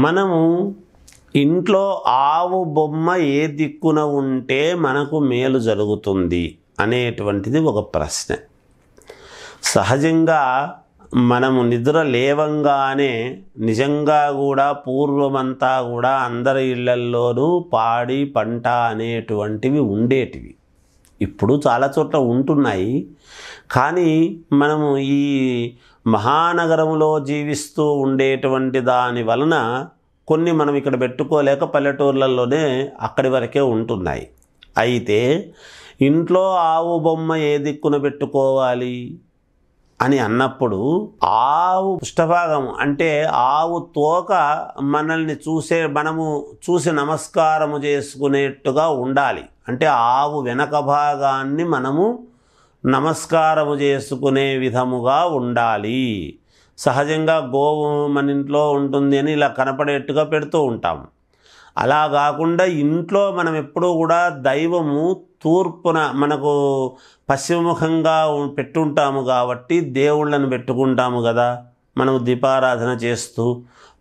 మనము ఇంట్లో ఆవు బొమ్మ ఏ దిక్కున ఉంటే మనకు మేలు జరుగుతుంది అనేటువంటిది ఒక ప్రశ్న సహజంగా మనము నిద్ర లేవంగానే నిజంగా కూడా పూర్వమంతా కూడా అందరి ఇళ్లల్లోనూ పాడి పంట అనేటువంటివి ఉండేటివి ఇప్పుడు చాలా చోట్ల ఉంటున్నాయి కానీ మనము ఈ మహానగరంలో జీవిస్తూ ఉండేటువంటి దాని వలన కొన్ని మనం ఇక్కడ పెట్టుకోలేక పల్లెటూర్లలోనే అక్కడి వరకే ఉంటున్నాయి అయితే ఇంట్లో ఆవు బొమ్మ ఏ దిక్కున పెట్టుకోవాలి అని అన్నప్పుడు ఆవు పృష్ఠభాగం అంటే ఆవు తోక మనల్ని చూసే మనము చూసి నమస్కారము చేసుకునేట్టుగా ఉండాలి అంటే ఆవు వెనక భాగాన్ని మనము నమస్కారము చేసుకునే విధముగా ఉండాలి సహజంగా గోవు మన ఇంట్లో ఉంటుంది అని ఇలా కనపడేట్టుగా పెడుతూ ఉంటాము అలా కాకుండా ఇంట్లో మనం ఎప్పుడూ కూడా దైవము తూర్పున మనకు పశ్చిమముఖంగా పెట్టుంటాము కాబట్టి దేవుళ్ళను పెట్టుకుంటాము కదా మనం దీపారాధన చేస్తూ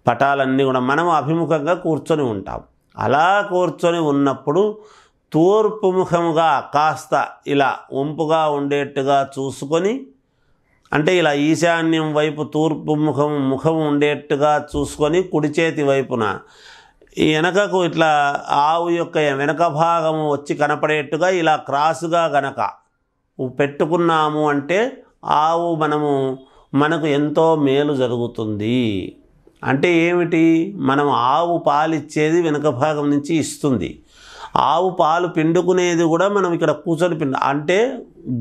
పటాలన్నీ కూడా మనం అభిముఖంగా కూర్చొని ఉంటాం అలా కూర్చొని ఉన్నప్పుడు తూర్పు ముఖముగా కాస్త ఇలా వంపుగా ఉండేట్టుగా చూసుకొని అంటే ఇలా ఈశాన్యం వైపు తూర్పు ముఖం ముఖం ఉండేట్టుగా చూసుకొని కుడి చేతి వైపున ఈ వెనకకు ఇట్లా ఆవు యొక్క వెనక భాగము వచ్చి కనపడేట్టుగా ఇలా క్రాసుగా గనక పెట్టుకున్నాము అంటే ఆవు మనము మనకు ఎంతో మేలు జరుగుతుంది అంటే ఏమిటి మనం ఆవు పాలు ఇచ్చేది వెనుక భాగం నుంచి ఇస్తుంది ఆవు పాలు పిండుకునేది కూడా మనం ఇక్కడ కూర్చొని పిండు అంటే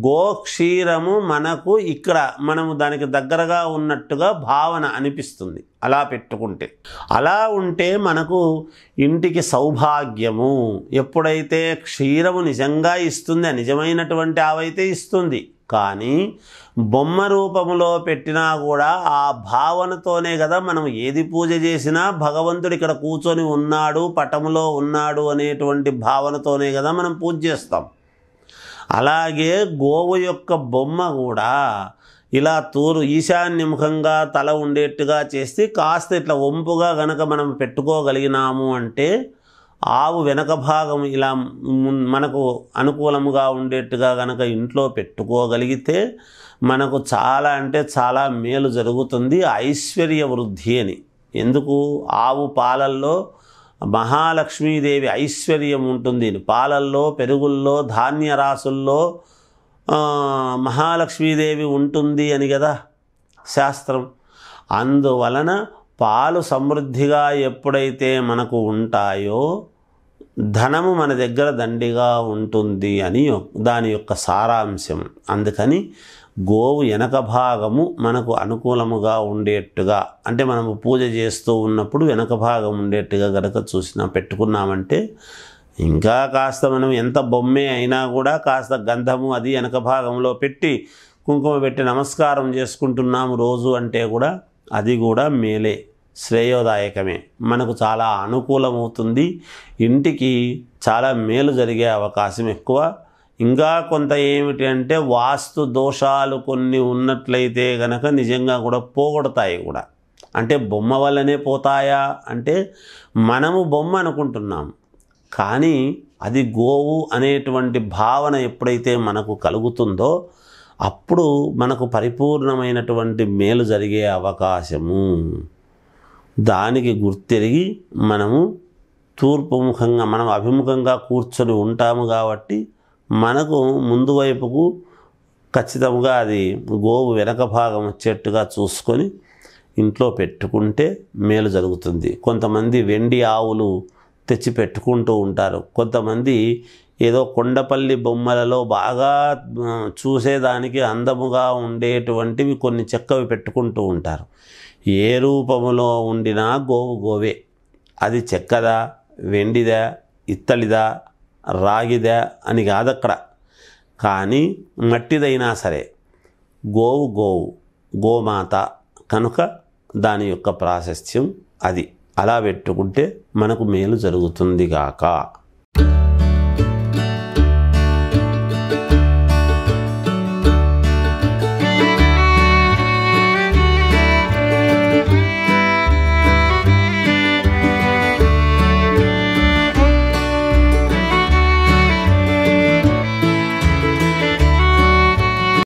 గోక్షీరము మనకు ఇక్కడ మనము దానికి దగ్గరగా ఉన్నట్టుగా భావన అనిపిస్తుంది అలా పెట్టుకుంటే అలా ఉంటే మనకు ఇంటికి సౌభాగ్యము ఎప్పుడైతే క్షీరము నిజంగా ఇస్తుంది నిజమైనటువంటి ఆవైతే ఇస్తుంది కానీ బొమ్మ రూపములో పెట్టినా కూడా ఆ భావనతోనే కదా మనం ఏది పూజ చేసినా భగవంతుడు ఇక్కడ కూర్చొని ఉన్నాడు పటములో ఉన్నాడు అనేటువంటి భావనతోనే కదా మనం పూజ చేస్తాం అలాగే గోవు యొక్క బొమ్మ కూడా ఇలా తూరు ఈశాన్యముఖంగా తల ఉండేట్టుగా చేస్తే కాస్త ఇట్లా వంపుగా గనక మనం పెట్టుకోగలిగినాము అంటే ఆవు వెనక భాగం ఇలా మనకు అనుకూలముగా ఉండేట్టుగా గనక ఇంట్లో పెట్టుకోగలిగితే మనకు చాలా అంటే చాలా మేలు జరుగుతుంది ఐశ్వర్య వృద్ధి అని ఎందుకు ఆవు పాలల్లో మహాలక్ష్మీదేవి ఐశ్వర్యం ఉంటుంది పాలల్లో పెరుగుల్లో ధాన్య రాసుల్లో మహాలక్ష్మీదేవి ఉంటుంది అని కదా శాస్త్రం అందువలన పాలు సమృద్ధిగా ఎప్పుడైతే మనకు ఉంటాయో ధనము మన దగ్గర దండిగా ఉంటుంది అని దాని యొక్క సారాంశం అందుకని గోవు వెనక భాగము మనకు అనుకూలముగా ఉండేట్టుగా అంటే మనము పూజ చేస్తూ ఉన్నప్పుడు వెనక భాగం ఉండేట్టుగా గనక చూసినా పెట్టుకున్నామంటే ఇంకా కాస్త మనం ఎంత బొమ్మే అయినా కూడా కాస్త గంధము అది వెనక భాగంలో పెట్టి కుంకుమ పెట్టి నమస్కారం చేసుకుంటున్నాము రోజు అంటే కూడా అది కూడా మేలే శ్రేయోదాయకమే మనకు చాలా అనుకూలమవుతుంది ఇంటికి చాలా మేలు జరిగే అవకాశం ఎక్కువ ఇంకా కొంత ఏమిటి అంటే వాస్తు దోషాలు కొన్ని ఉన్నట్లయితే గనక నిజంగా కూడా పోగొడతాయి కూడా అంటే బొమ్మ వల్లనే పోతాయా అంటే మనము బొమ్మ అనుకుంటున్నాం కానీ అది గోవు అనేటువంటి భావన ఎప్పుడైతే మనకు కలుగుతుందో అప్పుడు మనకు పరిపూర్ణమైనటువంటి మేలు జరిగే అవకాశము దానికి గుర్తెరిగి మనము తూర్పు ముఖంగా మనం అభిముఖంగా కూర్చొని ఉంటాము కాబట్టి మనకు ముందు వైపుకు ఖచ్చితంగా అది గోవు వెనక భాగం వచ్చేట్టుగా చూసుకొని ఇంట్లో పెట్టుకుంటే మేలు జరుగుతుంది కొంతమంది వెండి ఆవులు తెచ్చి పెట్టుకుంటూ ఉంటారు కొంతమంది ఏదో కొండపల్లి బొమ్మలలో బాగా చూసేదానికి అందముగా ఉండేటువంటివి కొన్ని చెక్కవి పెట్టుకుంటూ ఉంటారు ఏ రూపములో ఉండినా గోవు గోవే అది చెక్కదా వెండిదా ఇత్తడిదా రాగిదా అని కాదక్కడ కానీ మట్టిదైనా సరే గోవు గోవు గోమాత కనుక దాని యొక్క ప్రాశస్త్యం అది అలా పెట్టుకుంటే మనకు మేలు జరుగుతుంది గాక